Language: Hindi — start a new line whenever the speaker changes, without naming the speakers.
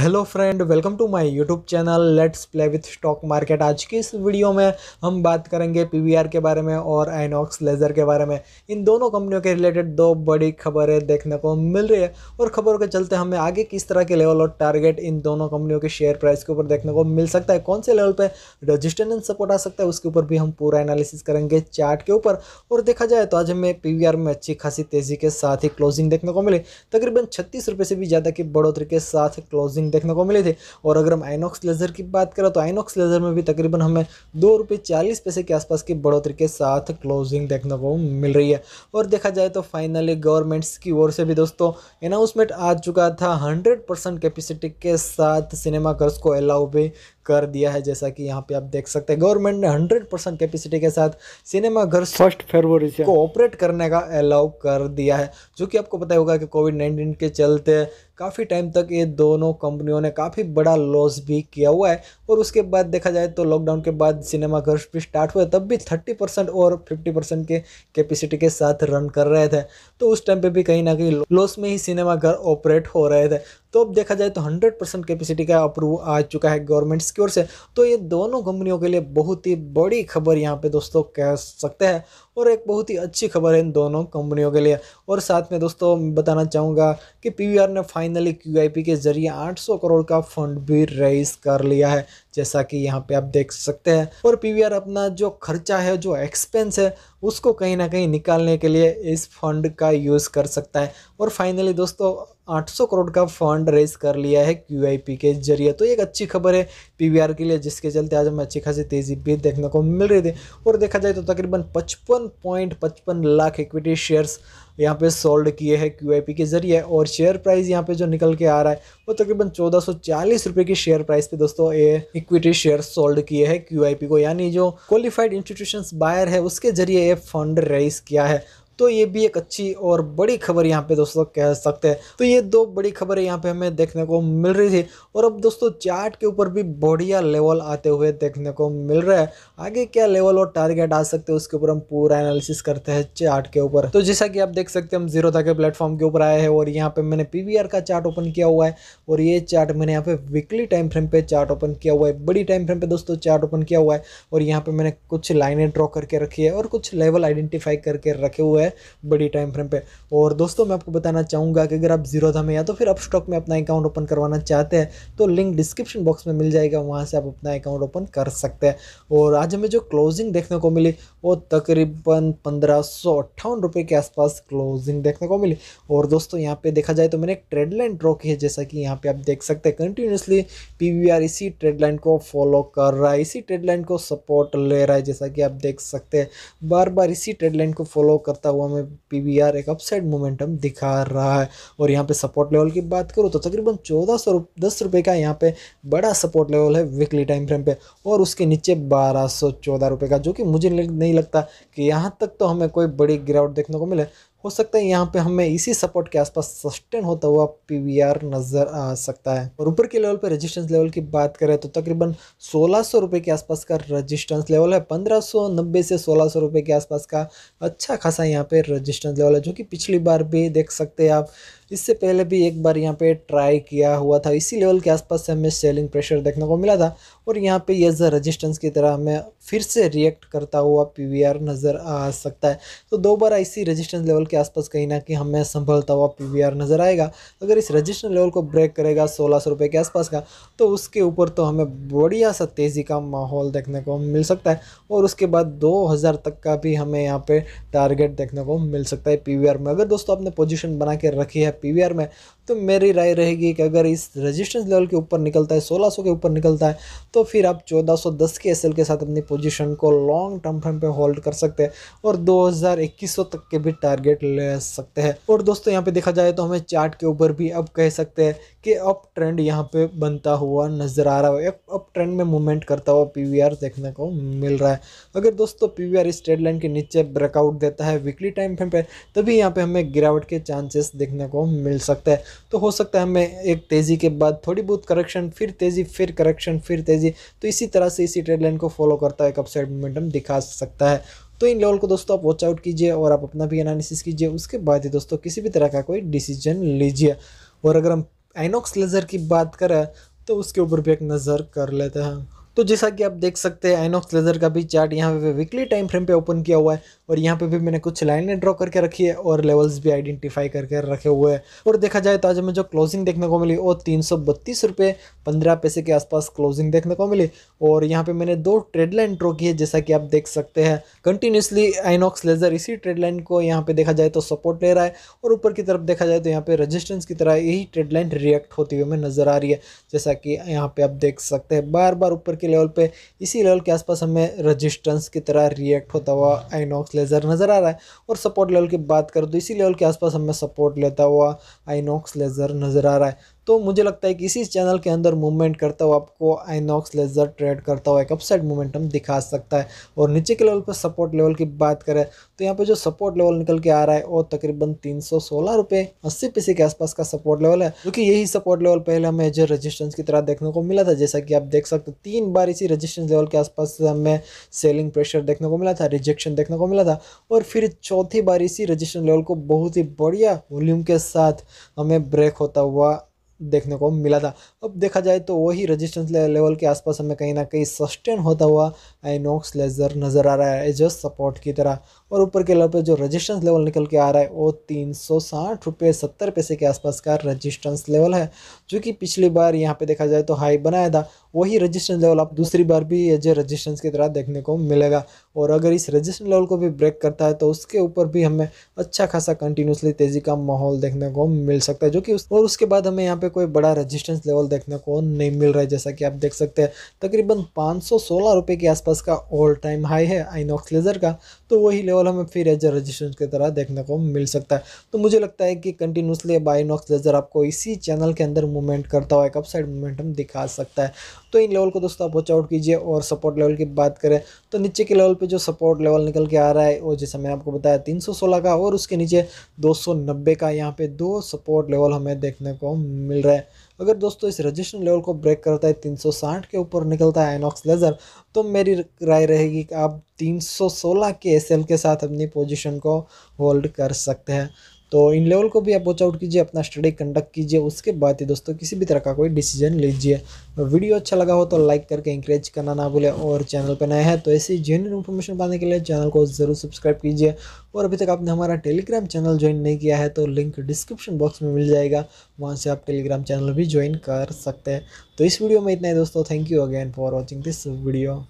hello friend welcome to my YouTube channel let's play with stock market आज की इस वीडियो में हम बात करेंगे पीवीआर के बारे में और आइनॉक्स लेज़र के बारे में इन दोनों कंपनियों के रिलेटेड दो बड़ी खबरें देखने को मिल रही है और खबरों के चलते हमें आगे किस तरह के लेवल और टारगेट इन दोनों कंपनियों के शेयर प्राइस के ऊपर देखने को मिल सकता है कौन से लेवल पर रजिस्टेंस सपोर्ट आ सकता है उसके ऊपर भी हम पूरा एनालिसिस करेंगे चार्ट के ऊपर और देखा जाए तो आज हमें पी में अच्छी खासी तेज़ी के साथ ही क्लोजिंग देखने को मिली तकरीबन छत्तीस से भी ज़्यादा की बढ़ोतरी के साथ क्लोजिंग प्राइसिंग देखने को मिली थी और अगर हम आइनॉक्स लेज़र की बात करें तो आइनॉक्स लेज़र में भी तकरीबन हमें दो रुपये चालीस पैसे के आसपास की बढ़ोतरी के साथ क्लोजिंग देखने को मिल रही है और देखा जाए तो फाइनली गवर्नमेंट्स की ओर से भी दोस्तों अनाउंसमेंट आ चुका था हंड्रेड कैपेसिटी के साथ सिनेमा कर्स को अलाउ भी कर दिया है जैसा कि यहाँ पे आप देख सकते हैं गवर्नमेंट ने 100 परसेंट कैपेसिटी के साथ सिनेमा घर फर्स्ट फरवरी को ऑपरेट करने का अलाउ कर दिया है जो कि आपको पता होगा कि कोविड नाइन्टीन के चलते काफ़ी टाइम तक ये दोनों कंपनियों ने काफ़ी बड़ा लॉस भी किया हुआ है और उसके बाद देखा जाए तो लॉकडाउन के बाद सिनेमाघर भी स्टार्ट हुए तब भी थर्टी परसेंट और फिफ्टी परसेंट के कैपेसिटी के साथ रन कर रहे थे तो उस टाइम पर भी कहीं ना कहीं लॉस में ही सिनेमाघर ऑपरेट हो रहे थे तो अब देखा जाए तो हंड्रेड परसेंट कैपेसिटी का अप्रूव आ चुका है गवर्नमेंट्स की ओर से तो ये दोनों कंपनियों के लिए बहुत ही बड़ी खबर यहाँ पे दोस्तों कह सकते हैं और एक बहुत ही अच्छी खबर है इन दोनों कंपनियों के लिए और साथ में दोस्तों बताना चाहूँगा कि पी ने फाइनली क्यू के जरिए 800 करोड़ का फंड भी रेज कर लिया है जैसा कि यहाँ पे आप देख सकते हैं और पी अपना जो खर्चा है जो एक्सपेंस है उसको कहीं ना कहीं निकालने के लिए इस फंड का यूज़ कर सकता है और फाइनली दोस्तों 800 करोड़ का फंड रेज कर लिया है क्यू के जरिए तो एक अच्छी खबर है पी के लिए जिसके चलते आज हमें अच्छी खासी तेज़ी भी देखने को मिल रही थी और देखा जाए तो तकरीबन पचपन पॉइंट पचपन लाख इक्विटी शेयर्स यहाँ पे सोल्ड किए हैं क्यू के ज़रिए और शेयर प्राइस यहाँ पे जो निकल के आ रहा है वो तकरीबन चौदह सौ चालीस रुपये की शेयर प्राइस पे दोस्तों ये इक्विटी शेयर सोल्ड किए हैं क्यू को यानी जो क्वालिफाइड इंस्टीट्यूशन बायर है उसके जरिए ये फंड रेज किया है तो ये भी एक अच्छी और बड़ी खबर यहाँ पे दोस्तों कह सकते हैं तो ये दो बड़ी खबरें यहाँ पे हमें देखने को मिल रही थी और अब दोस्तों चार्ट के ऊपर भी बढ़िया लेवल आते हुए देखने को मिल रहा है आगे क्या लेवल और टारगेट आ सकते हैं उसके ऊपर हम पूरा एनालिसिस करते हैं चार्ट के ऊपर तो जैसा कि आप देख सकते हैं हम जीरो के प्लेटफॉर्म के ऊपर आए हैं और यहाँ पे मैंने पी का चार्ट ओपन किया हुआ है और ये चार्ट मैंने यहाँ पे वीकली टाइम फ्रेम पे चार्ट ओपन किया हुआ है बड़ी टाइम फ्रेम पे दोस्तों चार्ट ओपन किया हुआ है और यहाँ पे मैंने कुछ लाइने ड्रॉ करके रखी है और कुछ लेवल आइडेंटिफाई करके रखे हुए है बड़ी टाइम फ्रेम पे और दोस्तों मैं आपको बताना चाहूँगा कि अगर आप जीरोधा में या तो फिर अप स्टॉक में अपना अकाउंट ओपन करवाना चाहते हैं तो लिंक डिस्क्रिप्शन बॉक्स में मिल जाएगा वहाँ से आप अपना अकाउंट ओपन कर सकते हैं और आज हमें जो क्लोजिंग देखने को मिली वो तकरीबन पंद्रह सौ के आसपास क्लोजिंग देखने को मिली और दोस्तों यहाँ पे देखा जाए तो मैंने ट्रेड लाइन ड्रॉ की है जैसा कि यहाँ पे आप देख सकते हैं कंटिन्यूसली पीवीआर इसी ट्रेड लाइन को फॉलो कर रहा है इसी ट्रेड लाइन को सपोर्ट ले रहा है जैसा कि आप देख सकते हैं बार बार इसी ट्रेड लाइन को फॉलो करता हुआ हमें पी एक अपसाइड मोमेंटम दिखा रहा है और यहाँ पे सपोर्ट लेवल की बात करूँ तो तकरीबन चौदह सौ दस रुपये का यहाँ पे बड़ा सपोर्ट लेवल है वीकली टाइम फ्रेम पे और उसके नीचे बारह सौ चौदह रुपये का जो कि मुझे नहीं लगता कि यहाँ तक तो हमें कोई बड़ी गिरावट देखने को मिले हो सकता है यहाँ पे हमें इसी सपोर्ट के आसपास सस्टेन होता हुआ पी नज़र आ सकता है और ऊपर के लेवल पे रेजिस्टेंस लेवल की बात करें तो तकरीबन सोलह सौ के आसपास का रेजिस्टेंस लेवल है पंद्रह सौ नब्बे से सोलह सौ के आसपास का अच्छा खासा यहाँ पे रेजिस्टेंस लेवल है जो कि पिछली बार भी देख सकते हैं आप इससे पहले भी एक बार यहाँ पे ट्राई किया हुआ था इसी लेवल के आसपास से हमें सेलिंग प्रेशर देखने को मिला था और यहाँ पे यह अ रजिस्टेंस की तरह हमें फिर से रिएक्ट करता हुआ पी नज़र आ सकता है तो दोबारा इसी रजिस्टेंस लेवल के आसपास कहीं ना कहीं हमें संभलता हुआ पी नज़र आएगा अगर इस रजिस्टेंस लेवल को ब्रेक करेगा सोलह सौ के आसपास का तो उसके ऊपर तो हमें बढ़िया सा तेज़ी का माहौल देखने को मिल सकता है और उसके बाद दो हज़ार तक का भी हमें यहाँ पे टारगेट देखने को मिल सकता है पी में अगर दोस्तों आपने पोजिशन बना के रखी है पी में तो मेरी राय रहेगी कि अगर इस रजिस्टेंस लेवल के ऊपर निकलता है 1600 के ऊपर निकलता है तो फिर आप 1410 के एसएल के साथ अपनी पोजीशन को लॉन्ग टर्म फ्रेम पे होल्ड कर सकते हैं और 2100 तक के भी टारगेट ले सकते हैं और दोस्तों यहाँ पे देखा जाए तो हमें चार्ट के ऊपर भी अब कह सकते हैं कि अप ट्रेंड यहाँ पे बनता हुआ नज़र आ रहा है अप ट्रेंड में मूवमेंट करता हुआ पी देखने को मिल रहा है अगर दोस्तों पी इस ट्रेड लाइन के नीचे ब्रेकआउट देता है वीकली टाइम फ्रेम पर तभी यहाँ पर हमें गिरावट के चांसेस देखने को मिल सकता है तो हो सकता है हमें एक तेज़ी के बाद थोड़ी बहुत करेक्शन फिर तेज़ी फिर करेक्शन फिर तेज़ी तो इसी तरह से इसी ट्रेड लाइन को फॉलो करता है एक अपसाइड मोमेंटम दिखा सकता है तो इन लेवल को दोस्तों आप वॉचआउट कीजिए और आप अपना भी एनालिसिस कीजिए उसके बाद ही दोस्तों किसी भी तरह का कोई डिसीजन लीजिए और अगर हम आइनॉक्स लेज़र की बात करें तो उसके ऊपर भी एक नज़र कर लेते हैं तो जैसा कि आप देख सकते हैं आइनॉक्स लेज़र का भी चार्ट यहाँ पे वीकली टाइम फ्रेम पे ओपन किया हुआ है और यहाँ पे भी मैंने कुछ लाइनें ड्रॉ करके रखी है और लेवल्स भी आइडेंटिफाई करके रखे हुए हैं और देखा जाए तो आज हमें जो क्लोजिंग देखने को मिली वो तीन सौ बत्तीस रुपये पंद्रह पैसे के आसपास क्लोजिंग देखने को मिली और यहाँ पर मैंने दो ट्रेड लाइन ड्रॉ की है जैसा कि आप देख सकते हैं कंटिन्यूसली आइनॉक्स लेज़र इसी ट्रेड लाइन को यहाँ पर देखा जाए तो सपोर्ट ले रहा है और ऊपर की तरफ देखा जाए तो यहाँ पर रजिस्टेंस की तरह यही ट्रेड लाइन रिएक्ट होती हुई हमें नज़र आ रही है जैसा कि यहाँ पर आप देख सकते हैं बार बार ऊपर के लेवल पे इसी लेवल के आसपास हमें रजिस्टेंस की तरह रिएक्ट होता हुआ आइनॉक्स लेज़र नज़र आ रहा है और सपोर्ट लेवल की बात करूँ तो इसी लेवल के आसपास हमें सपोर्ट लेता हुआ आइनॉक्स लेज़र नज़र आ रहा है तो मुझे लगता है कि इसी चैनल के अंदर मूवमेंट करता हुआ आपको आइनॉक्स लेजर ट्रेड करता हुआ एक अपसाइड मोमेंटम दिखा सकता है और नीचे के लेवल पर सपोर्ट लेवल की बात करें तो यहाँ पे जो सपोर्ट लेवल निकल के आ रहा है वो तकरीबन तीन सौ सोलह रुपये अस्सी पीसी के आसपास का सपोर्ट लेवल है क्योंकि यही सपोर्ट लेवल पहले हमें जो रजिस्टेंस की तरह देखने को मिला था जैसा कि आप देख सकते हो तीन बार इसी रजिस्टेंस लेवल के आसपास हमें सेलिंग प्रेशर देखने को मिला था रिजेक्शन देखने को मिला था और फिर चौथी बार इसी रजिस्टेंस लेवल को बहुत ही बढ़िया वॉल्यूम के साथ हमें ब्रेक होता हुआ देखने को मिला था अब देखा जाए तो वही रजिस्टेंस ले, लेवल के आसपास हमें कहीं ना कहीं सस्टेन होता हुआ आईनोक्स लेजर नज़र आ रहा है एज सपोर्ट की तरह और ऊपर के लेवल पर जो रजिस्टेंस लेवल निकल के आ रहा है वो तीन सौ साठ रुपये सत्तर पैसे के आसपास का रजिस्टेंस लेवल है जो कि पिछली बार यहाँ पे देखा जाए तो हाई बनाया था वही रजिस्टेंस लेवल आप दूसरी बार भी एज ए रजिस्टेंस की तरह देखने को मिलेगा और अगर इस रजिस्टेंस लेवल को भी ब्रेक करता है तो उसके ऊपर भी हमें अच्छा खासा कंटिन्यूसली तेज़ी का माहौल देखने को मिल सकता है जो कि उस और उसके बाद हमें यहाँ पे कोई बड़ा रजिस्टेंस लेवल देखने को नहीं मिल रहा है जैसा कि आप देख सकते हैं तकरीबन पाँच सौ के आसपास का ऑल टाइम हाई है आइनॉक्स लेज़र का तो वही लेवल हमें फिर एज ए रजिस्टेंस की तरह देखने को मिल सकता है तो मुझे लगता है कि कंटिन्यूसली अब आइनॉक्स लेज़र आपको इसी चैनल के अंदर मूवमेंट करता हुआ एक अपसाइड हम दिखा सकता है तो इन लेवल को दोस्तों आप वॉचआउट आउट कीजिए और सपोर्ट लेवल की बात करें तो नीचे के लेवल पे जो सपोर्ट लेवल निकल के आ रहा है और जैसे मैंने आपको बताया सोलह का और उसके नीचे नब्बे का यहाँ पे दो सपोर्ट लेवल हमें देखने को मिल रहा है अगर दोस्तों इस रजिस्ट्रेशन लेवल को ब्रेक करता है 360 के ऊपर निकलता है एनॉक्स लेज़र तो मेरी राय रहेगी कि आप 316 के एस के साथ अपनी पोजीशन को होल्ड कर सकते हैं तो इन लेवल को भी आप वॉच आउट कीजिए अपना स्टडी कंडक्ट कीजिए उसके बाद ही दोस्तों किसी भी तरह का कोई डिसीजन लीजिए वीडियो तो अच्छा लगा हो तो लाइक करके इंकरेज करना ना भूलें और चैनल पर नया है तो ऐसी जेन्यून इन्फॉर्मेशन पाने के लिए चैनल को ज़रूर सब्सक्राइब कीजिए और अभी तक आपने हमारा टेलीग्राम चैनल ज्वाइन नहीं किया है तो लिंक डिस्क्रिप्शन बॉक्स में मिल जाएगा वहाँ से आप टेलीग्राम चैनल भी ज्वाइन कर सकते हैं तो इस वीडियो में इतना ही दोस्तों thank you again for watching this video